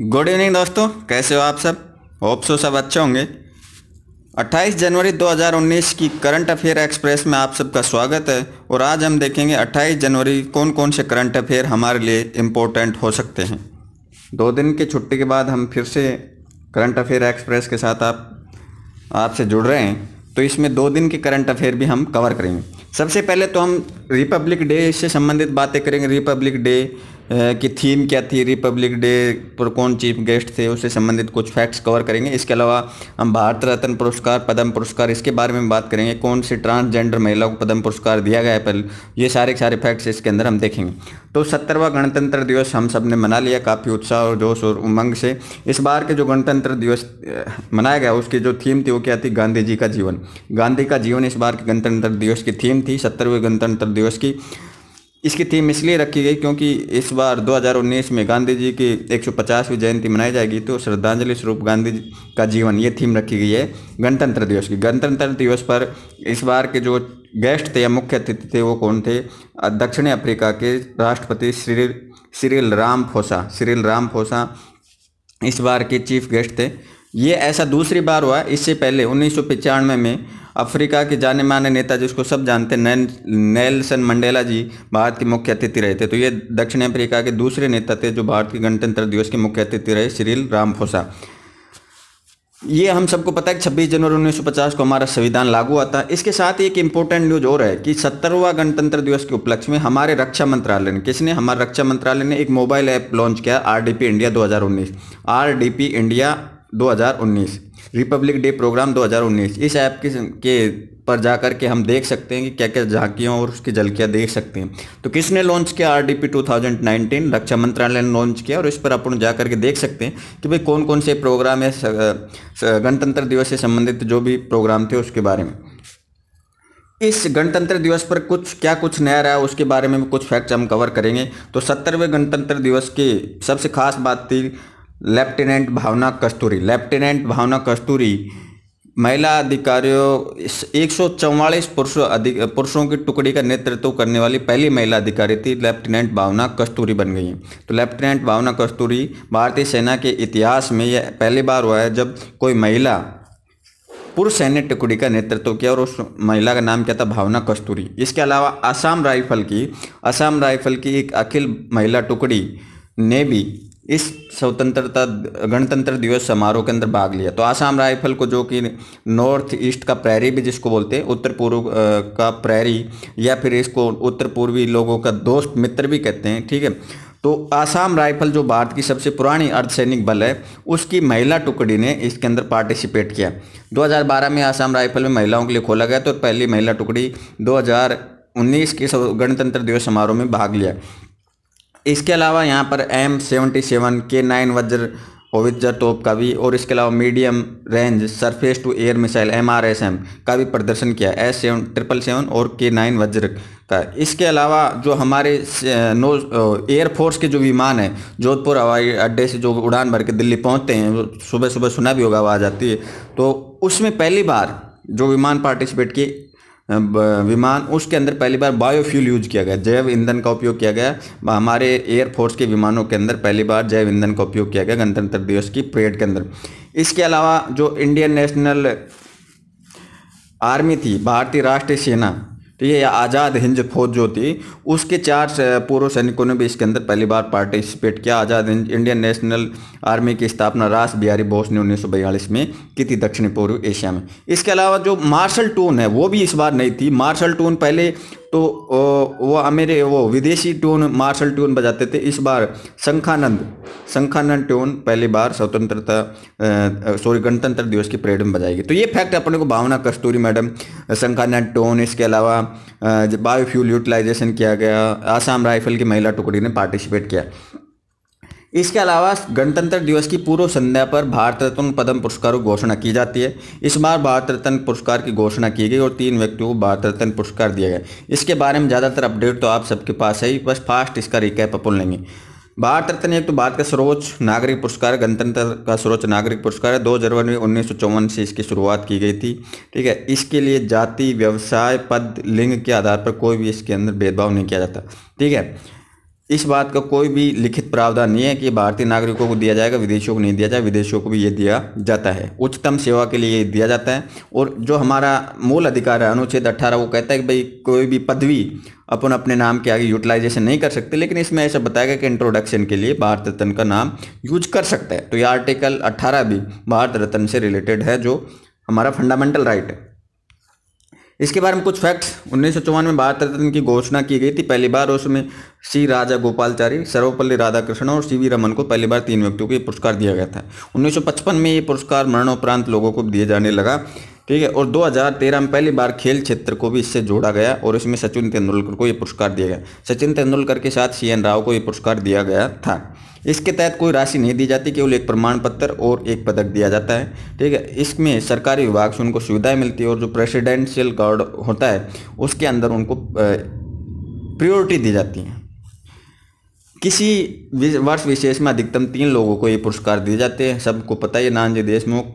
good evening दोस्तों कैसे हो आप सब होप सो सब अच्छे होंगे 28 जनवरी 2019 की करंट अफेयर एक्सप्रेस में आप सबका स्वागत है और आज हम देखेंगे 28 जनवरी कौन कौन से करंट अफेयर हमारे लिए इम्पोर्टेंट हो सकते हैं दो दिन की छुट्टी के बाद हम फिर से करंट अफेयर एक्सप्रेस के साथ आप आपसे जुड़ रहे हैं तो इसमें दो दिन के करंट अफेयर भी हम कवर करेंगे सबसे पहले तो हम रिपब्लिक डे से संबंधित बातें करेंगे रिपब्लिक डे कि थीम क्या थी रिपब्लिक डे पर कौन चीफ गेस्ट थे उससे संबंधित कुछ फैक्ट्स कवर करेंगे इसके अलावा हम भारत रत्न पुरस्कार पद्म पुरस्कार इसके बारे में बात करेंगे कौन सी ट्रांसजेंडर महिला को पद्म पुरस्कार दिया गया है पहले ये सारे सारे फैक्ट्स इसके अंदर हम देखेंगे तो सत्तरवा गणतंत्र दिवस हम सब ने मना लिया काफ़ी उत्साह और जोश और उमंग से इस बार के जो गणतंत्र दिवस मनाया गया उसकी जो थीम थी वो क्या थी गांधी जी का जीवन गांधी का जीवन इस बार के गणतंत्र दिवस की थीम थी सत्तरवें गणतंत्र दिवस की इसकी थीम इसलिए रखी गई क्योंकि इस बार 2019 में गांधी जी की 150वीं जयंती मनाई जाएगी तो श्रद्धांजलि स्वरूप गांधी जी का जीवन ये थीम रखी गई है गणतंत्र दिवस की गणतंत्र दिवस पर इस बार के जो गेस्ट थे या मुख्य अतिथि थे वो कौन थे दक्षिण अफ्रीका के राष्ट्रपति Shri Cyril Ramaphosa Cyril Ramaphosa इस बार के चीफ गेस्ट थे ये ऐसा दूसरी बार हुआ इससे पहले उन्नीस में, में अफ्रीका के जाने माने नेता जिसको सब जानते नैन नेल्सन मंडेला जी भारत के मुख्य अतिथि रहे थे तो ये दक्षिण अफ्रीका के दूसरे नेता थे जो भारत के गणतंत्र दिवस के मुख्य अतिथि रहे श्रील रामफोसा ये हम सबको पता है छब्बीस जनवरी उन्नीस को हमारा संविधान लागू हुआ था इसके साथ ही एक इम्पोर्टेंट न्यूज और है कि सत्तरवा गणतंत्र दिवस के उपलक्ष्य में हमारे रक्षा मंत्रालय ने किसने हमारे रक्षा मंत्रालय ने एक मोबाइल ऐप लॉन्च किया आर इंडिया दो हज़ार इंडिया 2019 रिपब्लिक डे प्रोग्राम 2019 इस ऐप के के पर जा के हम देख सकते हैं कि क्या क्या झांकियों और उसकी झलकियाँ देख सकते हैं तो किसने लॉन्च किया R D P two thousand nineteen रक्षा मंत्रालय ने लॉन्च किया और इस पर अपन जा करके के देख सकते हैं कि भाई कौन कौन से प्रोग्राम है गणतंत्र दिवस से संबंधित जो भी प्रोग्राम थे उसके बारे में इस गणतंत्र दिवस पर कुछ क्या कुछ नया रहा उसके बारे में भी कुछ फैक्ट्स हम कवर करेंगे तो सत्तरवें गणतंत्र दिवस की सबसे खास बात थी लेफ्टिनेंट भावना कस्तूरी लेफ्टिनेंट भावना कस्तूरी महिला अधिकारियों एक सौ चौवालीस पुरुष अधिक पुरुषों की टुकड़ी का नेतृत्व करने वाली पहली महिला अधिकारी थी लेफ्टिनेंट भावना कस्तूरी बन गई तो लेफ्टिनेंट भावना कस्तूरी भारतीय सेना के इतिहास में यह पहली बार हुआ है जब कोई महिला पुरुष सैन्य टुकड़ी का नेतृत्व किया और उस महिला का नाम क्या था भावना कस्तूरी इसके अलावा असम राइफल की असम राइफल की एक अखिल महिला टुकड़ी ने भी इस स्वतंत्रता गणतंत्र दिवस समारोह के अंदर भाग लिया तो आसाम राइफल को जो कि नॉर्थ ईस्ट का प्रैरी भी जिसको बोलते हैं उत्तर पूर्व का प्रैरी या फिर इसको उत्तर पूर्वी लोगों का दोस्त मित्र भी कहते हैं ठीक है तो आसाम राइफल जो भारत की सबसे पुरानी अर्धसैनिक बल है उसकी महिला टुकड़ी ने इसके अंदर पार्टिसिपेट किया 2012 में आसाम राइफल में महिलाओं के लिए खोला गया तो पहली महिला टुकड़ी 2019 के गणतंत्र दिवस समारोह में भाग लिया इसके अलावा यहाँ पर M seventy seven K nine Vajra howitzer टोप का भी और इसके अलावा medium range surface to air missile M R S M का भी प्रदर्शन किया एस सेवन ट्रिपल सेवन और के नाइन वज्र का इसके अलावा जो हमारे नो एयरफोर्स के जो विमान हैं जोधपुर हवाई अड्डे से जो उड़ान भर के दिल्ली पहुँचते हैं सुबह सुबह सुना भी होगा आवाज़ आती है तो उसमें पहली बार जो विमान पार्टिसिपेट किए विमान उसके अंदर पहली बार बायोफ्यूल यूज किया गया जैव ईंधन का उपयोग किया गया हमारे एयरफोर्स के विमानों के अंदर पहली बार जैव ईंधन का उपयोग किया गया गणतंत्र दिवस की परेड के अंदर इसके अलावा जो इंडियन नेशनल आर्मी थी भारतीय राष्ट्रीय सेना ठीक तो है या आज़ाद हिंद फौज जो थी उसके चार पूर्व सैनिकों ने भी इसके अंदर पहली बार पार्टिसिपेट किया आज़ाद इंडियन नेशनल आर्मी की स्थापना रास बिहारी बोस ने उन्नीस में की थी दक्षिण पूर्व एशिया में इसके अलावा जो मार्शल टून है वो भी इस बार नहीं थी मार्शल टून पहले तो वो मेरे वो विदेशी ट्यून मार्शल ट्यून बजाते थे इस बार शंखानंद शंखानंद ट्यून पहली बार स्वतंत्रता सॉरी गणतंत्र दिवस की परेड में बजाएगी तो ये फैक्ट अपने को भावना कस्तूरी मैडम शंखानंद ट्यून इसके अलावा बायोफ्यूल यूटिलाइजेशन किया गया आसाम राइफल की महिला टुकड़ी ने पार्टिसिपेट किया इसके अलावा गणतंत्र दिवस की पूर्व संध्या पर भारत रत्न पद्म पुरस्कार की घोषणा की जाती है इस बार भारत रत्न पुरस्कार की घोषणा की गई और तीन व्यक्तियों को भारत रत्न पुरस्कार दिया गया इसके बारे में ज़्यादातर अपडेट तो आप सबके पास है ही बस फास्ट इसका रिकैप अपन लेंगे भारत रत्न एक तो भारत का सर्वोच्च नागरिक पुरस्कार गणतंत्र का सर्वोच्च नागरिक पुरस्कार है दो जनवरी उन्नीस से इसकी शुरुआत की गई थी ठीक है इसके लिए जाति व्यवसाय पद लिंग के आधार पर कोई भी इसके अंदर भेदभाव नहीं किया जाता ठीक है इस बात का कोई भी लिखित प्रावधान नहीं है कि भारतीय नागरिकों को दिया जाएगा विदेशियों को नहीं दिया जाए विदेशियों को भी ये दिया जाता है उच्चतम सेवा के लिए ये दिया जाता है और जो हमारा मूल अधिकार है अनुच्छेद 18 वो कहता है कि भाई कोई भी पदवी अपन अपने नाम के आगे यूटिलाइजेशन नहीं कर सकते लेकिन इसमें ऐसा बताया गया कि इंट्रोडक्शन के लिए भारत रत्न का नाम यूज कर सकता है तो यह आर्टिकल अट्ठारह भी भारत रत्न से रिलेटेड है जो हमारा फंडामेंटल राइट है इसके बारे में कुछ फैक्ट्स उन्नीस सौ चौवन में भारत रत्न की घोषणा की गई थी पहली बार उसमें सी राजा गोपालचारी सर्वपल्ली राधाकृष्णन और सी वी रमन को पहली बार तीन व्यक्तियों को ये पुरस्कार दिया गया था 1955 में ये पुरस्कार मरणोपरांत लोगों को दिए जाने लगा ठीक है और 2013 में पहली बार खेल क्षेत्र को भी इससे जोड़ा गया और इसमें सचिन तेंदुलकर को ये पुरस्कार दिया गया सचिन तेंदुलकर के साथ सी एन राव को ये पुरस्कार दिया गया था इसके तहत कोई राशि नहीं दी जाती केवल एक प्रमाण पत्र और एक पदक दिया जाता है ठीक है इसमें सरकारी विभाग से उनको सुविधाएँ मिलती है और जो प्रेसिडेंशियल गार्ड होता है उसके अंदर उनको प्रियोरिटी दी जाती है किसी वर्ष विशेष में अधिकतम तीन लोगों को ये पुरस्कार दिए जाते हैं सबको पता ही नान जी देशमुख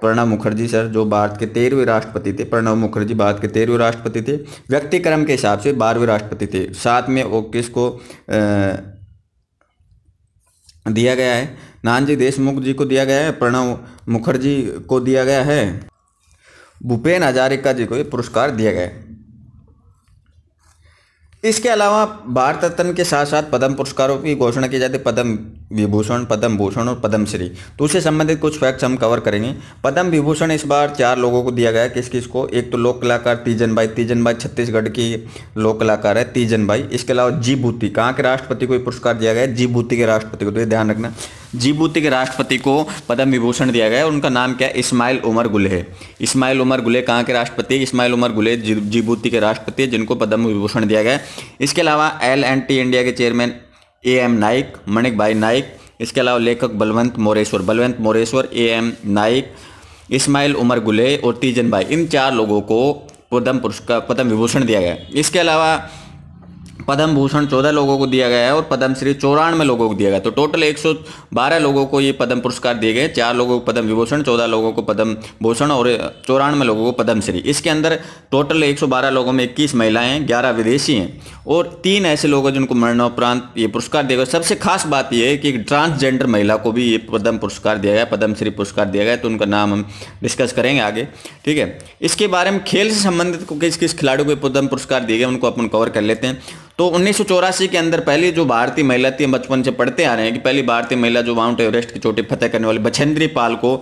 प्रणब मुखर्जी सर जो भारत के तेरहवें राष्ट्रपति थे प्रणब मुखर्जी भारत के तेरहवें राष्ट्रपति थे व्यक्तिक्रम के हिसाब से बारहवें राष्ट्रपति थे साथ में वो किसको दिया गया है नानजी देशमुख जी को दिया गया है प्रणब मुखर्जी को दिया गया है भूपेन हजारिका जी को ये पुरस्कार दिया गया है इसके अलावा भारत रत्न के साथ साथ पद्म पुरस्कारों की घोषणा की जाती है पद्म विभूषण पद्म भूषण और पद्म श्री तो उससे संबंधित कुछ फैक्ट्स हम कवर करेंगे पद्म विभूषण इस बार चार लोगों को दिया गया किस किस को एक तो लोक कलाकार तीजन भाई तीजन भाई छत्तीसगढ़ की लोक कलाकार है तीजन भाई इसके अलावा जी भूति कहाँ के राष्ट्रपति को पुरस्कार दिया गया जी भूति के राष्ट्रपति को तो ये ध्यान रखना जिबूती के राष्ट्रपति को पद्म विभूषण दिया गया है उनका नाम क्या है इस्माइल उमर गुले है इस्माइल उमर गुले कहाँ के राष्ट्रपति इस्माइल उमर गुले जिबूती के राष्ट्रपति जिनको पद्म विभूषण दिया गया है इसके अलावा एल एंड टी इंडिया के chairman A M Naik Manik Bhai Naik इसके अलावा लेखक बलवंत मोरेश्वर बलवंत मोरेश्वर ए एम नाइक इस्माइल उमर गुले और तीजन भाई इन चार लोगों को पद्म पुरस्कार पद्म विभूषण दिया गया इसके अलावा पद्म भूषण चौदह लोगों को दिया गया है और पद्मश्री चौरानवे लोगों को दिया गया तो टोटल एक सौ बारह लोगों को ये पद्म पुरस्कार दिए गए चार लोगों को पद्म विभूषण चौदह लोगों को पद्म भूषण और चौरानवे लोगों को पद्मश्री इसके अंदर टोटल एक सौ बारह लोगों में इक्कीस महिलाएं हैं ग्यारह विदेशी हैं और तीन ऐसे लोग हैं जिनको मरणोपरांत ये पुरस्कार दिया गया सबसे खास बात यह है कि एक ट्रांसजेंडर महिला को भी ये पद्म पुरस्कार दिया गया पद्मश्री पुरस्कार दिया गया तो उनका नाम हम डिस्कस करेंगे आगे ठीक है इसके बारे में खेल से संबंधित किस किस खिलाड़ियों को पद्म पुरस्कार दिए गए उनको अपन कवर कर लेते हैं तो उन्नीस के अंदर पहली जो भारतीय महिला थी बचपन से पढ़ते आ रहे हैं कि पहली भारतीय महिला जो माउंट एवरेस्ट की चोटी फतेह करने वाली बछेंद्री पाल को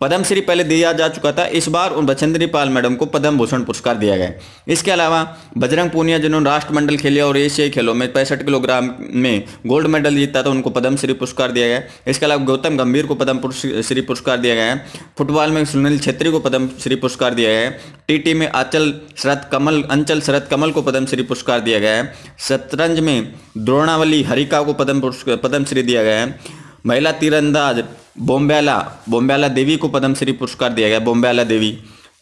पद्मश्री पहले दिया जा चुका था इस बार उन बछेंद्री पाल मैडम को पद्म भूषण पुरस्कार दिया गया इसके अलावा बजरंग पूनिया जिन्होंने राष्ट्रमंडल खेले और एशियाई खेलों में पैंसठ किलोग्राम में गोल्ड मेडल जीता था उनको पद्मश्री पुरस्कार दिया गया इसके अलावा गौतम गंभीर को पद्म श्री पुरस्कार दिया गया है फुटबॉल में सुनील छेत्री को पद्म श्री पुरस्कार दिया गया है टी में आंचल शरद कमल अंचल शरद कमल को पद्मश्री पुरस्कार दिया गया है शतरंज में द्रोणावली हरिका को पद्म पद्मश्री दिया गया है महिला तीरंदाज बोम्बेला बोम्बेला देवी को पद्मश्री पुरस्कार दिया गया बोम्बेला देवी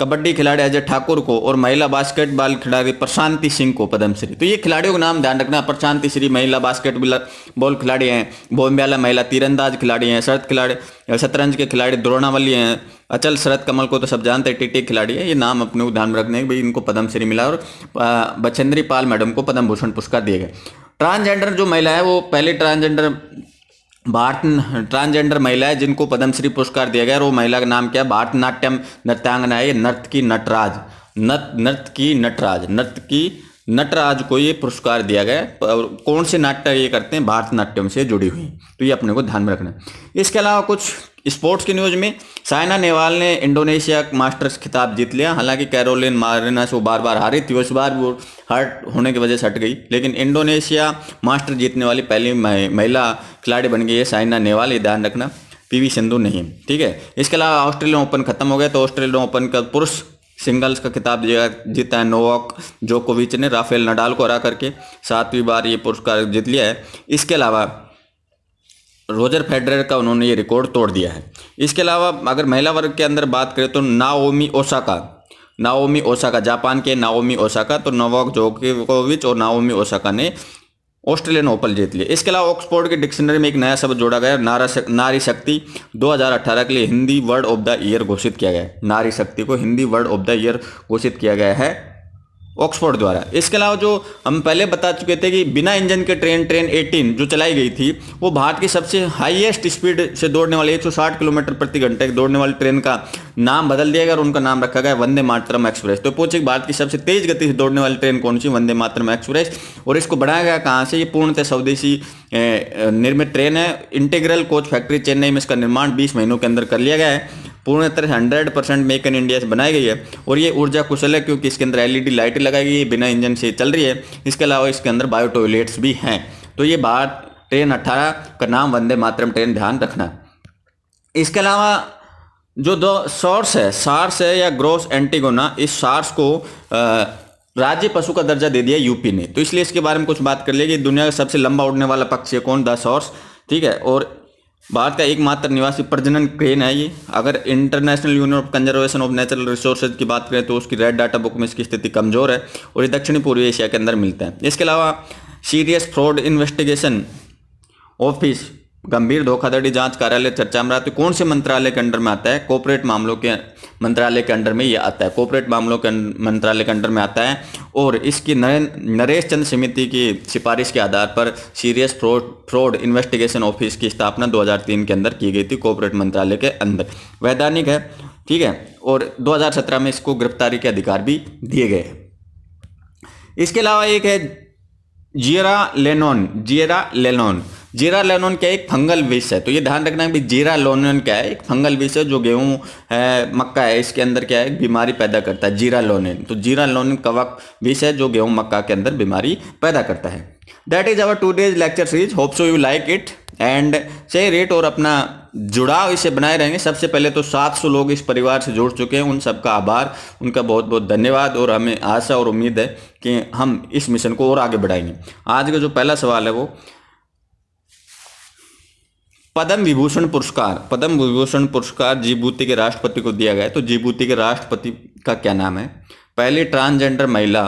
कबड्डी खिलाड़ी अजय ठाकुर को और महिला बास्केटबॉल खिलाड़ी प्रशांति सिंह को पद्मश्री तो ये खिलाड़ियों का नाम ध्यान रखना प्रशांति श्री महिला बास्केटबॉल खिलाड़ी हैं बोम्बेला महिला तीरंदाज खिलाड़ी हैं शरद खिलाड़ी शतरंज के खिलाड़ी द्रोणावली हैं अचल शरद कमल को तो सब जानते हैं टीटी खिलाड़ी है ये नाम अपने को ध्यान में रखने भाई इनको पद्मश्री मिला और बछेंद्री पाल मैडम को पद्म भूषण पुरस्कार दिए गए ट्रांसजेंडर जो महिला है वो पहले ट्रांसजेंडर भारत ट्रांसजेंडर महिला है जिनको पद्मश्री पुरस्कार दिया गया और वो महिला का नाम क्या है भारत नाट्यम नृत्यांगना है नर्त की नटराज नर्त की नटराज नर्त की नटराज को ये पुरस्कार दिया गया और कौन से नाट्य ये करते हैं भारत नाट्यम से जुड़ी हुई तो ये अपने को ध्यान में रखना इसके अलावा कुछ स्पोर्ट्स की न्यूज़ में साइना नेहवाल ने इंडोनेशिया मास्टर्स खिताब जीत लिया हालांकि कैरोलिन मारिना से वो बार बार हारी थी उस बार वो हर्ट होने की वजह से हट गई लेकिन इंडोनेशिया मास्टर जीतने वाली पहली महिला खिलाड़ी बन गई है साइना नेहवाल ये ध्यान रखना पीवी सिंधु नहीं ठीक है इसके अलावा ऑस्ट्रेलियन ओपन खत्म हो गया तो ऑस्ट्रेलियन ओपन का पुरुष सिंगल्स का खिताब जीता है नोवाक जोकोविच ने राफेल नडाल को हरा करके सातवीं बार ये पुरस्कार जीत लिया है इसके अलावा रोजर फेडरर का उन्होंने ये रिकॉर्ड तोड़ दिया है इसके अलावा अगर महिला वर्ग के अंदर बात करें तो Naomi Osaka Naomi Osaka Japan के नाओमी ओसाका तो नोवाक जोकोविच और नाओमी ओसाका ने ऑस्ट्रेलियन ओपन जीत लिए इसके अलावा ऑक्सफोर्ड के डिक्शनरी में एक नया शब्द जोड़ा गया नारा शक, नारी शक्ति 2018 के लिए Hindi word of the year घोषित किया गया है नारी शक्ति को Hindi word of the year घोषित किया गया है ऑक्सफोर्ड द्वारा इसके अलावा जो हम पहले बता चुके थे कि बिना इंजन के ट्रेन ट्रेन 18 जो चलाई गई थी वो भारत की सबसे हाईएस्ट स्पीड से दौड़ने वाली 160 किलोमीटर प्रति घंटे दौड़ने वाली ट्रेन का नाम बदल दिया गया और उनका नाम रखा गया वंदे मातरम एक्सप्रेस तो पूछे भारत की सबसे तेज गति से दौड़ने वाली ट्रेन कौन सी वंदे मातरम एक्सप्रेस और इसको बढ़ाया गया कहाँ से ये पूर्णतः स्वदेशी निर्मित ट्रेन है इंटेग्रल कोच फैक्ट्री चेन्नई में इसका निर्माण बीस महीनों के अंदर कर लिया गया है पूर्ण तरह hundred percent make in India से बनाई गई है और ये ऊर्जा कुशल है क्योंकि इसके अंदर एलईडी लाइटें e लगाई गई है बिना इंजन से चल रही है इसके अलावा इसके अंदर बायो टॉयलेट्स भी हैं तो ये बात ट्रेन अट्ठारह का नाम वंदे मातरम ट्रेन ध्यान रखना इसके अलावा जो दो सोर्स है सार्स है या ग्रोस एंटीगोना इस सार्स को राज्य पशु का दर्जा दे दिया यूपी ने तो इसलिए इसके बारे में कुछ बात कर लिया कि दुनिया का सबसे लंबा उड़ने वाला पक्षी है कौन द सॉर्स ठीक है और भारत का एकमात्र निवासी प्रजनन क्रेन है ये अगर International Union of Conservation of Natural Resources की बात करें तो उसकी रेड डाटा बुक में इसकी स्थिति कमजोर है और ये दक्षिणी पूर्वी एशिया के अंदर मिलता है इसके अलावा सीरियस फ्रॉड इन्वेस्टिगेशन ऑफिस गंभीर धोखाधड़ी जांच कार्यालय चर्चा में रहा तो कौन से मंत्रालय के अंडर में आता है कॉपोरेट मामलों के मंत्रालय के अंडर में ये आता है कॉपोरेट मामलों के मंत्रालय के अंडर में आता है और इसकी नरेश चंद्र समिति की सिफारिश के आधार पर Serious Fraud Fraud Investigation Office की स्थापना 2003 के अंदर की गई थी कॉपोरेट मंत्रालय के अंदर वैधानिक है ठीक है और दो में इसको गिरफ्तारी के अधिकार भी दिए गए इसके अलावा एक है जियरा लेनोन जियरा लेनोन जीरा लोनन क्या एक फंगल विष है तो ये ध्यान रखना है जीरा जेरा लोनन क्या है एक फंगल विष है जो गेहूँ है मक्का है इसके अंदर क्या है बीमारी पैदा करता है जीरा लोनिन तो जीरा लोनिन कवक विष है जो गेहूँ मक्का के अंदर बीमारी पैदा करता है that is our two days lecture series hope so you like it and सही रेट और अपना जुड़ाव इसे बनाए रहेंगे सबसे पहले तो 700 लोग इस परिवार से जुड़ चुके हैं उन सबका आभार उनका बहुत बहुत धन्यवाद और हमें आशा और उम्मीद है कि हम इस मिशन को और आगे बढ़ाएंगे आज का जो पहला सवाल है वो पद्म विभूषण पुरस्कार पद्म विभूषण पुरस्कार जिबूती के राष्ट्रपति को दिया गया तो जिबूती के राष्ट्रपति का क्या नाम है पहली ट्रांसजेंडर महिला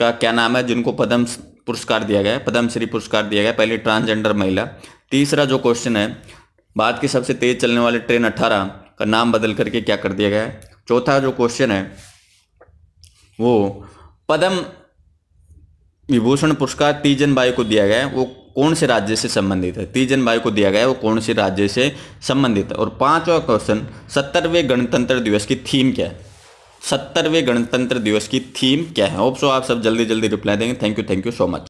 का क्या नाम है जिनको पद्म पुरस्कार दिया गया पद्मश्री पुरस्कार दिया गया पहली ट्रांसजेंडर महिला तीसरा जो क्वेश्चन है भारत की सबसे तेज चलने वाली ट्रेन अट्ठारह का नाम बदल करके क्या कर दिया गया है चौथा जो क्वेश्चन है वो पद्म विभूषण पुरस्कार तीजन बाई को दिया गया है वो कौन से राज्य से संबंधित है तीस जनवायु को दिया गया है वो कौन से राज्य से संबंधित है और पांचवा क्वेश्चन सत्तरवें गणतंत्र दिवस की थीम क्या है सत्तरवें गणतंत्र दिवस की थीम क्या है ऑप्शो आप सब जल्दी जल्दी रिप्लाई देंगे thank you thank you so much